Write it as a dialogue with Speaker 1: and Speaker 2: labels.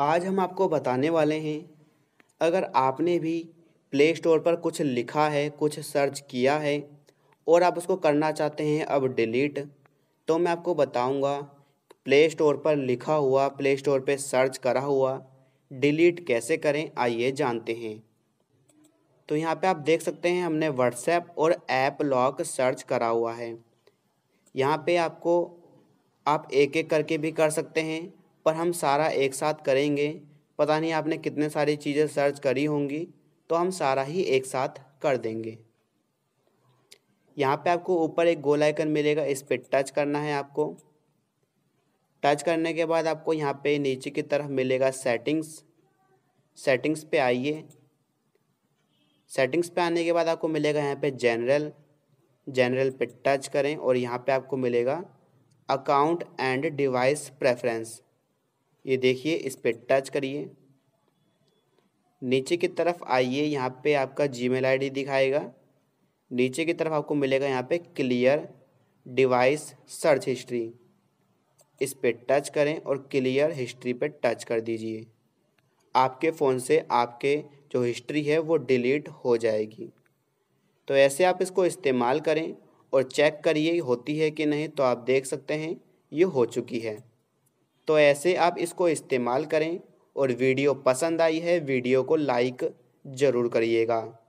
Speaker 1: आज हम आपको बताने वाले हैं अगर आपने भी प्ले स्टोर पर कुछ लिखा है कुछ सर्च किया है और आप उसको करना चाहते हैं अब डिलीट तो मैं आपको बताऊंगा प्ले स्टोर पर लिखा हुआ प्ले स्टोर पर सर्च करा हुआ डिलीट कैसे करें आइए जानते हैं तो यहाँ पे आप देख सकते हैं हमने व्हाट्सएप और ऐप लॉक सर्च करा हुआ है यहाँ पे आपको आप एक एक करके भी कर सकते हैं पर हम सारा एक साथ करेंगे पता नहीं आपने कितने सारी चीज़ें सर्च करी होंगी तो हम सारा ही एक साथ कर देंगे यहाँ पे आपको ऊपर एक गोल आइकन मिलेगा इस पर टच करना है आपको टच करने के बाद आपको यहाँ पे नीचे की तरफ मिलेगा सेटिंग्स सेटिंग्स पे आइए सेटिंग्स पे आने के बाद आपको मिलेगा यहाँ पे जनरल जनरल पे टच करें और यहाँ पे आपको मिलेगा अकाउंट एंड डिवाइस प्रेफरेंस ये देखिए इस पर टच करिए नीचे की तरफ आइए यहाँ पे आपका जीमेल आईडी दिखाएगा नीचे की तरफ आपको मिलेगा यहाँ पे क्लियर डिवाइस सर्च हिस्ट्री इस पर टच करें और क्लियर हिस्ट्री पे टच कर दीजिए आपके फ़ोन से आपके जो हिस्ट्री है वो डिलीट हो जाएगी तो ऐसे आप इसको इस्तेमाल करें और चेक करिए होती है कि नहीं तो आप देख सकते हैं ये हो चुकी है तो ऐसे आप इसको इस्तेमाल करें और वीडियो पसंद आई है वीडियो को लाइक ज़रूर करिएगा